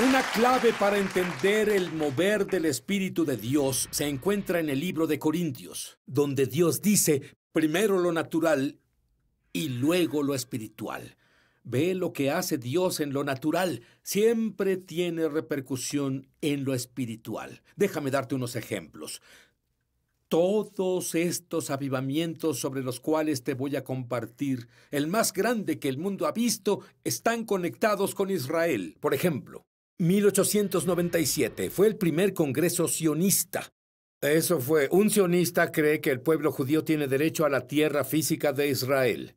Una clave para entender el mover del Espíritu de Dios se encuentra en el libro de Corintios, donde Dios dice primero lo natural y luego lo espiritual. Ve lo que hace Dios en lo natural, siempre tiene repercusión en lo espiritual. Déjame darte unos ejemplos. Todos estos avivamientos sobre los cuales te voy a compartir, el más grande que el mundo ha visto, están conectados con Israel. Por ejemplo, 1897 fue el primer Congreso sionista. Eso fue, un sionista cree que el pueblo judío tiene derecho a la tierra física de Israel.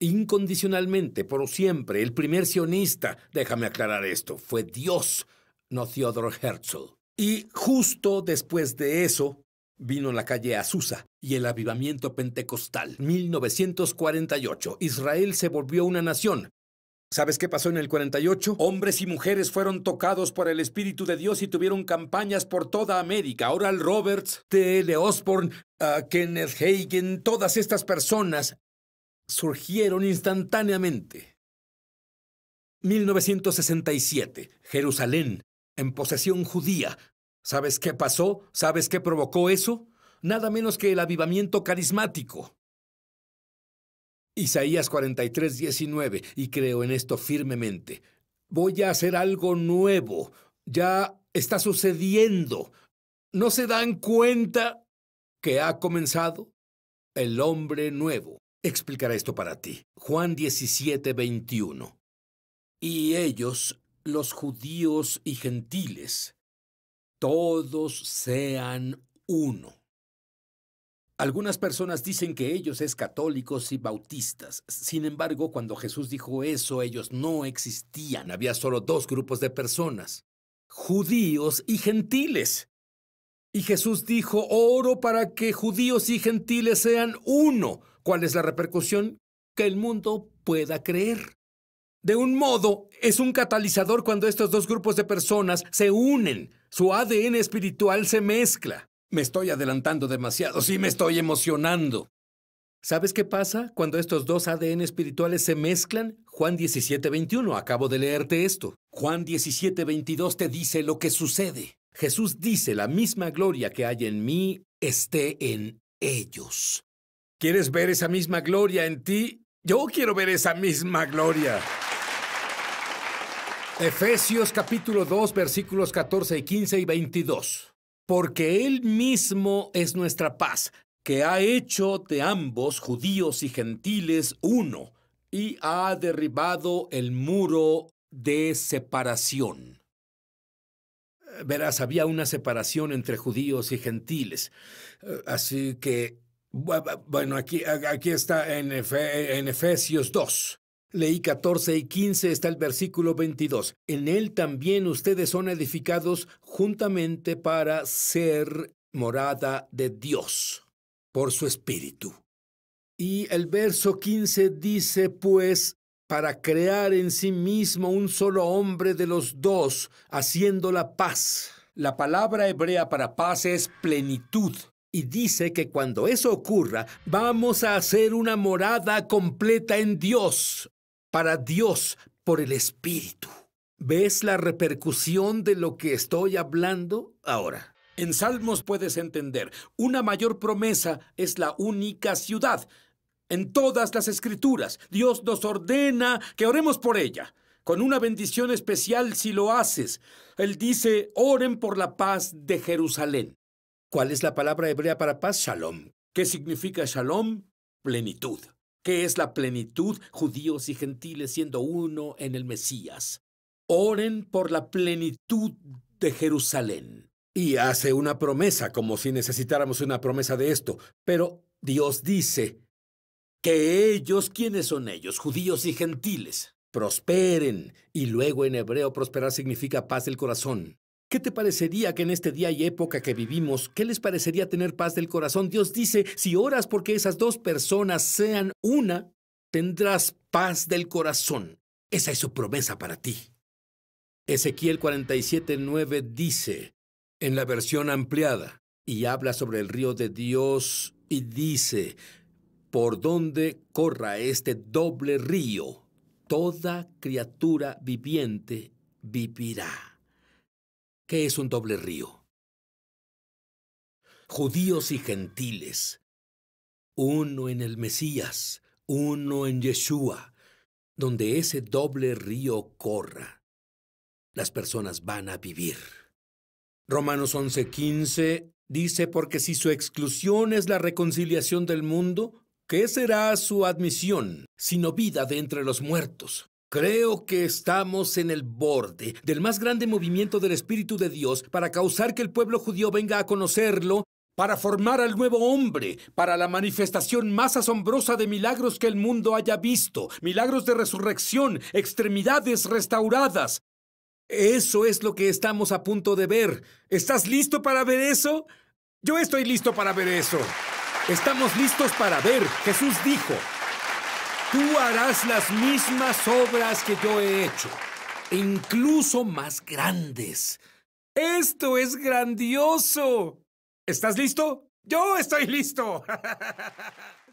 Incondicionalmente, por siempre, el primer sionista, déjame aclarar esto, fue Dios, no Theodor Herzl. Y justo después de eso, vino la calle Azusa y el avivamiento pentecostal. 1948, Israel se volvió una nación, ¿Sabes qué pasó en el 48? Hombres y mujeres fueron tocados por el Espíritu de Dios y tuvieron campañas por toda América. Oral Roberts, T.L. Osborne, ah, Kenneth Hagen, todas estas personas surgieron instantáneamente. 1967, Jerusalén, en posesión judía. ¿Sabes qué pasó? ¿Sabes qué provocó eso? Nada menos que el avivamiento carismático. Isaías 43, 19, y creo en esto firmemente. Voy a hacer algo nuevo. Ya está sucediendo. ¿No se dan cuenta que ha comenzado? El hombre nuevo explicará esto para ti. Juan 17, 21. Y ellos, los judíos y gentiles, todos sean uno. Algunas personas dicen que ellos es católicos y bautistas. Sin embargo, cuando Jesús dijo eso, ellos no existían. Había solo dos grupos de personas, judíos y gentiles. Y Jesús dijo, oro para que judíos y gentiles sean uno. ¿Cuál es la repercusión? Que el mundo pueda creer. De un modo, es un catalizador cuando estos dos grupos de personas se unen, su ADN espiritual se mezcla. Me estoy adelantando demasiado, sí me estoy emocionando. ¿Sabes qué pasa cuando estos dos ADN espirituales se mezclan? Juan 17:21, acabo de leerte esto. Juan 17:22 te dice lo que sucede. Jesús dice, la misma gloria que hay en mí esté en ellos. ¿Quieres ver esa misma gloria en ti? Yo quiero ver esa misma gloria. Efesios capítulo 2 versículos 14 y 15 y 22 porque Él mismo es nuestra paz, que ha hecho de ambos, judíos y gentiles, uno, y ha derribado el muro de separación. Verás, había una separación entre judíos y gentiles, eh, así que, bueno, aquí, aquí está en, en Efesios 2. Leí 14 y 15 está el versículo 22. En él también ustedes son edificados juntamente para ser morada de Dios por su espíritu. Y el verso 15 dice, pues, para crear en sí mismo un solo hombre de los dos, haciendo la paz. La palabra hebrea para paz es plenitud. Y dice que cuando eso ocurra, vamos a hacer una morada completa en Dios para Dios por el Espíritu. ¿Ves la repercusión de lo que estoy hablando ahora? En Salmos puedes entender, una mayor promesa es la única ciudad. En todas las escrituras, Dios nos ordena que oremos por ella, con una bendición especial si lo haces. Él dice, oren por la paz de Jerusalén. ¿Cuál es la palabra hebrea para paz? Shalom. ¿Qué significa shalom? Plenitud que es la plenitud, judíos y gentiles siendo uno en el Mesías. Oren por la plenitud de Jerusalén. Y hace una promesa, como si necesitáramos una promesa de esto, pero Dios dice que ellos, ¿quiénes son ellos? Judíos y gentiles prosperen. Y luego en hebreo prosperar significa paz del corazón. ¿Qué te parecería que en este día y época que vivimos, qué les parecería tener paz del corazón? Dios dice, si oras porque esas dos personas sean una, tendrás paz del corazón. Esa es su promesa para ti. Ezequiel 47:9 dice, en la versión ampliada, y habla sobre el río de Dios y dice, por donde corra este doble río, toda criatura viviente vivirá es un doble río? Judíos y gentiles, uno en el Mesías, uno en Yeshua, donde ese doble río corra, las personas van a vivir. Romanos 11:15 dice, porque si su exclusión es la reconciliación del mundo, ¿qué será su admisión sino vida de entre los muertos? Creo que estamos en el borde del más grande movimiento del Espíritu de Dios para causar que el pueblo judío venga a conocerlo, para formar al nuevo hombre, para la manifestación más asombrosa de milagros que el mundo haya visto, milagros de resurrección, extremidades restauradas. Eso es lo que estamos a punto de ver. ¿Estás listo para ver eso? Yo estoy listo para ver eso. Estamos listos para ver. Jesús dijo, tú harás las mismas obras que yo he hecho, incluso más grandes. Esto es grandioso. ¿Estás listo? Yo estoy listo.